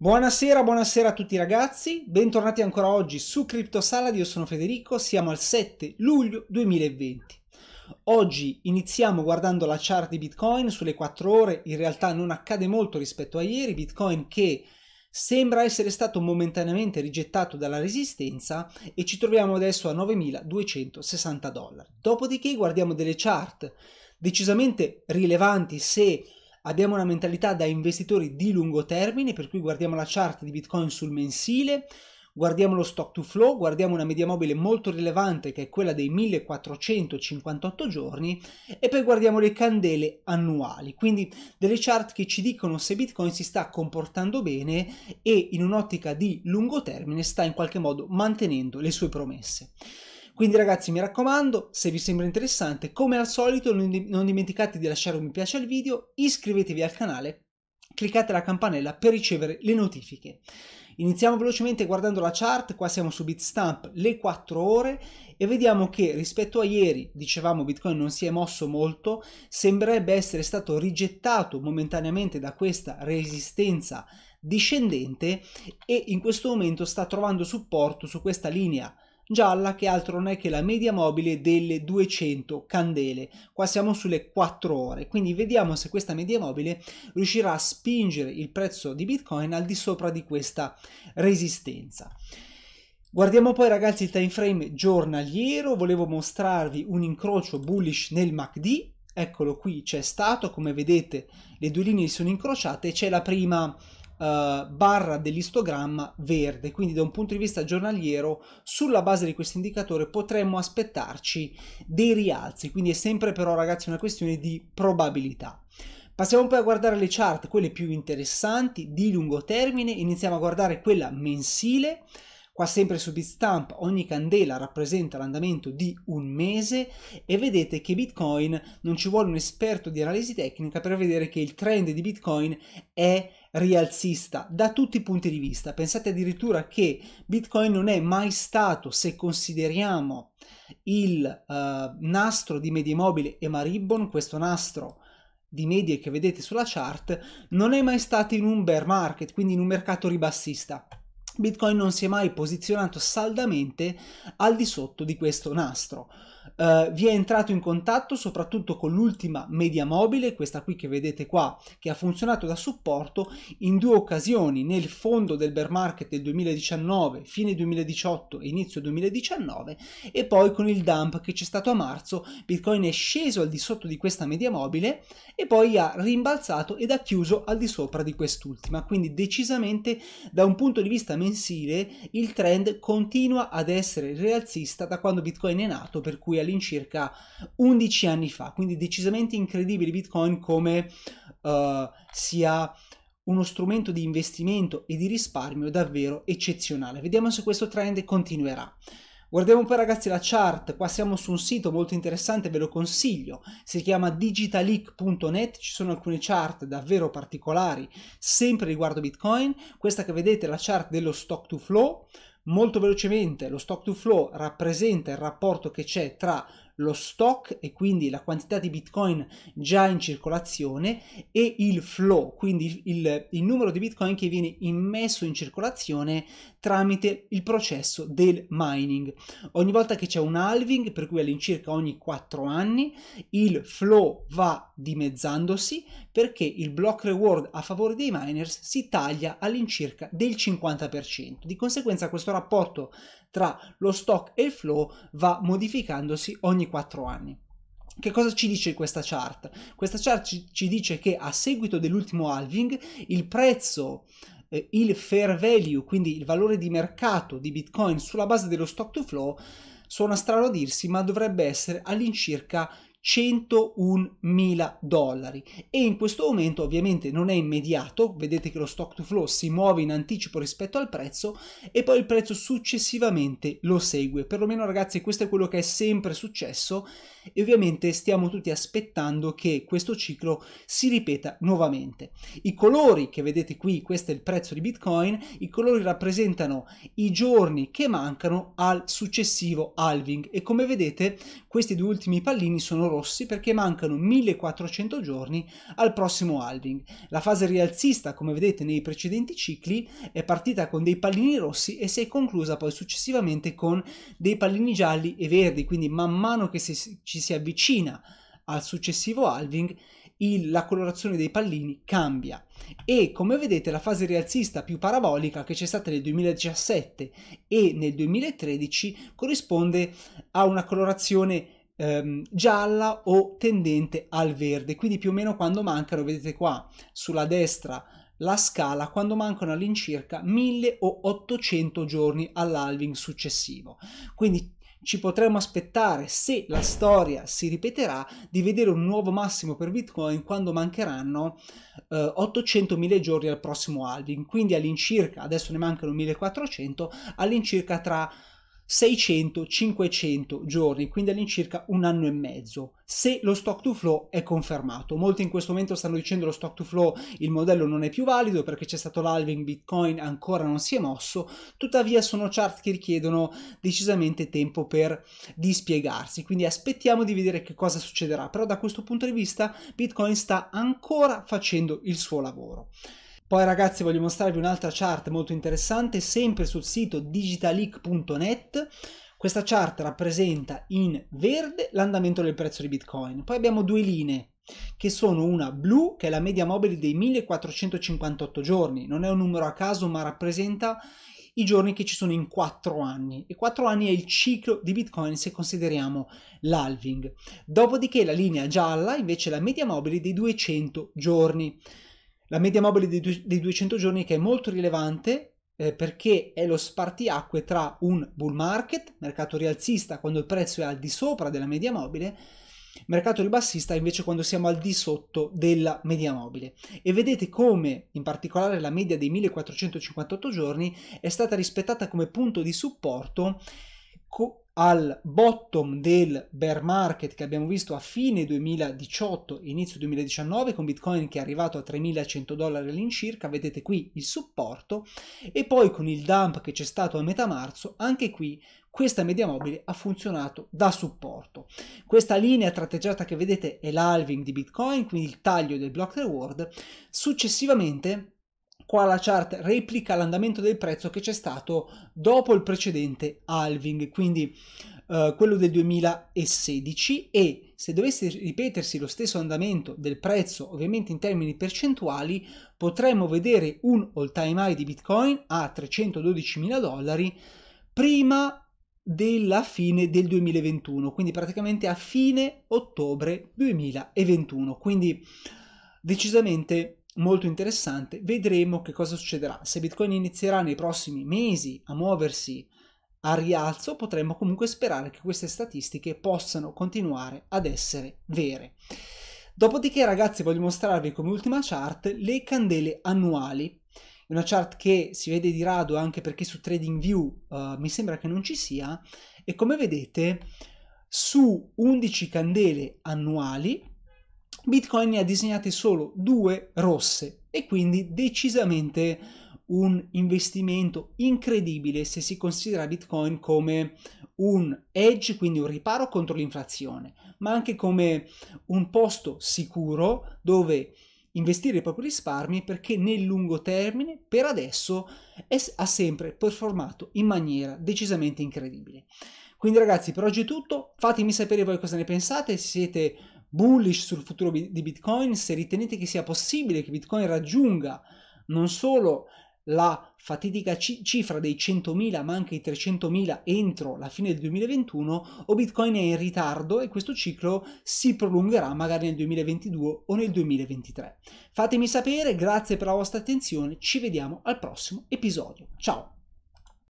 Buonasera, buonasera a tutti ragazzi, bentornati ancora oggi su CryptoSalad, io sono Federico, siamo al 7 luglio 2020. Oggi iniziamo guardando la chart di Bitcoin, sulle 4 ore in realtà non accade molto rispetto a ieri, Bitcoin che sembra essere stato momentaneamente rigettato dalla resistenza e ci troviamo adesso a 9.260 dollari. Dopodiché guardiamo delle chart decisamente rilevanti se abbiamo una mentalità da investitori di lungo termine, per cui guardiamo la chart di Bitcoin sul mensile, guardiamo lo stock to flow, guardiamo una media mobile molto rilevante che è quella dei 1458 giorni e poi guardiamo le candele annuali, quindi delle chart che ci dicono se Bitcoin si sta comportando bene e in un'ottica di lungo termine sta in qualche modo mantenendo le sue promesse. Quindi ragazzi mi raccomando, se vi sembra interessante, come al solito non dimenticate di lasciare un mi piace al video, iscrivetevi al canale, cliccate la campanella per ricevere le notifiche. Iniziamo velocemente guardando la chart, qua siamo su Bitstamp le 4 ore e vediamo che rispetto a ieri, dicevamo Bitcoin non si è mosso molto, sembrerebbe essere stato rigettato momentaneamente da questa resistenza discendente e in questo momento sta trovando supporto su questa linea gialla che altro non è che la media mobile delle 200 candele. Qua siamo sulle 4 ore, quindi vediamo se questa media mobile riuscirà a spingere il prezzo di Bitcoin al di sopra di questa resistenza. Guardiamo poi ragazzi il time frame giornaliero, volevo mostrarvi un incrocio bullish nel MACD, eccolo qui c'è stato, come vedete le due linee sono incrociate, c'è la prima eh, barra dell'istogramma verde, quindi da un punto di vista giornaliero sulla base di questo indicatore potremmo aspettarci dei rialzi, quindi è sempre però ragazzi una questione di probabilità. Passiamo poi a guardare le chart, quelle più interessanti di lungo termine, iniziamo a guardare quella mensile, qua sempre su Bitstamp ogni candela rappresenta l'andamento di un mese e vedete che Bitcoin non ci vuole un esperto di analisi tecnica per vedere che il trend di Bitcoin è rialzista da tutti i punti di vista. Pensate addirittura che Bitcoin non è mai stato, se consideriamo il uh, nastro di medie mobile e Maribon, questo nastro di medie che vedete sulla chart, non è mai stato in un bear market, quindi in un mercato ribassista. Bitcoin non si è mai posizionato saldamente al di sotto di questo nastro eh, vi è entrato in contatto soprattutto con l'ultima media mobile, questa qui che vedete qua, che ha funzionato da supporto in due occasioni, nel fondo del bear market del 2019, fine 2018 e inizio 2019, e poi con il dump che c'è stato a marzo, Bitcoin è sceso al di sotto di questa media mobile e poi ha rimbalzato ed ha chiuso al di sopra di quest'ultima, quindi decisamente da un punto di vista mensile il trend continua ad essere rialzista da quando Bitcoin è nato, per cui cui all'incirca 11 anni fa. Quindi decisamente incredibile Bitcoin come uh, sia uno strumento di investimento e di risparmio davvero eccezionale. Vediamo se questo trend continuerà. Guardiamo poi ragazzi la chart, qua siamo su un sito molto interessante, ve lo consiglio, si chiama digitaleak.net, ci sono alcune chart davvero particolari, sempre riguardo Bitcoin, questa che vedete è la chart dello stock to flow, Molto velocemente lo stock to flow rappresenta il rapporto che c'è tra lo stock e quindi la quantità di bitcoin già in circolazione e il flow, quindi il, il numero di bitcoin che viene immesso in circolazione tramite il processo del mining. Ogni volta che c'è un halving, per cui all'incirca ogni 4 anni, il flow va dimezzandosi perché il block reward a favore dei miners si taglia all'incirca del 50%. Di conseguenza questo rapporto tra lo stock e il flow va modificandosi ogni 4 anni. Che cosa ci dice questa chart? Questa chart ci, dice che a seguito dell'ultimo halving il prezzo eh, il fair value, quindi il valore di mercato di Bitcoin sulla base dello stock to flow, sono a strano dirsi, ma dovrebbe essere all'incirca 101.000 dollari e in questo momento ovviamente non è immediato, vedete che lo stock to flow si muove in anticipo rispetto al prezzo e poi il prezzo successivamente lo segue, perlomeno ragazzi questo è quello che è sempre successo e ovviamente stiamo tutti aspettando che questo ciclo si ripeta nuovamente. I colori che vedete qui, questo è il prezzo di Bitcoin, i colori rappresentano i giorni che mancano al successivo halving e come vedete questi due ultimi pallini sono rossi perché mancano 1400 giorni al prossimo halving. La fase rialzista, come vedete nei precedenti cicli, è partita con dei pallini rossi e si è conclusa poi successivamente con dei pallini gialli e verdi, quindi man mano che si, ci si avvicina al successivo halving il, la colorazione dei pallini cambia e come vedete la fase rialzista più parabolica che c'è stata nel 2017 e nel 2013 corrisponde a una colorazione ehm, gialla o tendente al verde, quindi più o meno quando mancano, vedete qua sulla destra la scala quando mancano all'incirca 1000 o 800 giorni all'alving successivo. Quindi ci potremmo aspettare, se la storia si ripeterà, di vedere un nuovo massimo per Bitcoin quando mancheranno eh, 800.000 giorni al prossimo halving, quindi all'incirca, adesso ne mancano 1400, all'incirca tra 600-500 giorni, quindi all'incirca un anno e mezzo, se lo stock to flow è confermato. Molti in questo momento stanno dicendo lo stock to flow, il modello non è più valido perché c'è stato l'alving, Bitcoin ancora non si è mosso, tuttavia sono chart che richiedono decisamente tempo per dispiegarsi, quindi aspettiamo di vedere che cosa succederà, però da questo punto di vista Bitcoin sta ancora facendo il suo lavoro. Poi ragazzi voglio mostrarvi un'altra chart molto interessante, sempre sul sito digitalic.net. Questa chart rappresenta in verde l'andamento del prezzo di Bitcoin. Poi abbiamo due linee che sono una blu, che è la media mobile dei 1458 giorni, non è un numero a caso ma rappresenta i giorni che ci sono in 4 anni e 4 anni è il ciclo di Bitcoin se consideriamo l'halving. Dopodiché la linea gialla invece è la media mobile dei 200 giorni. La media mobile dei, 200 giorni che è molto rilevante eh, perché è lo spartiacque tra un bull market, mercato rialzista quando il prezzo è al di sopra della media mobile, mercato ribassista invece quando siamo al di sotto della media mobile e vedete come in particolare la media dei 1458 giorni è stata rispettata come punto di supporto al bottom del bear market che abbiamo visto a fine 2018 inizio 2019 con Bitcoin che è arrivato a 3100 dollari all'incirca vedete qui il supporto e poi con il dump che c'è stato a metà marzo anche qui questa media mobile ha funzionato da supporto. Questa linea tratteggiata che vedete è l'halving di Bitcoin, quindi il taglio del block reward. Successivamente qua la chart replica l'andamento del prezzo che c'è stato dopo il precedente halving, quindi eh, quello del 2016 e se dovesse ripetersi lo stesso andamento del prezzo, ovviamente in termini percentuali, potremmo vedere un all-time high di Bitcoin a 312 mila dollari prima della fine del 2021, quindi praticamente a fine ottobre 2021, quindi decisamente molto interessante. Vedremo che cosa succederà. Se Bitcoin inizierà nei prossimi mesi a muoversi a rialzo, potremmo comunque sperare che queste statistiche possano continuare ad essere vere. Dopodiché, ragazzi, voglio mostrarvi come ultima chart le candele annuali. È una chart che si vede di rado anche perché su TradingView uh, mi sembra che non ci sia e come vedete su 11 candele annuali Bitcoin ne ha disegnate solo due rosse e quindi decisamente un investimento incredibile se si considera Bitcoin come un edge, quindi un riparo contro l'inflazione, ma anche come un posto sicuro dove investire i propri risparmi perché nel lungo termine, per adesso, è, ha sempre performato in maniera decisamente incredibile. Quindi ragazzi, per oggi è tutto, fatemi sapere voi cosa ne pensate, se siete bullish sul futuro di Bitcoin, se ritenete che sia possibile che Bitcoin raggiunga non solo la fatidica cifra dei 100.000 ma anche i 300.000 entro la fine del 2021 o Bitcoin è in ritardo e questo ciclo si prolungherà magari nel 2022 o nel 2023. Fatemi sapere, grazie per la vostra attenzione, ci vediamo al prossimo episodio. Ciao!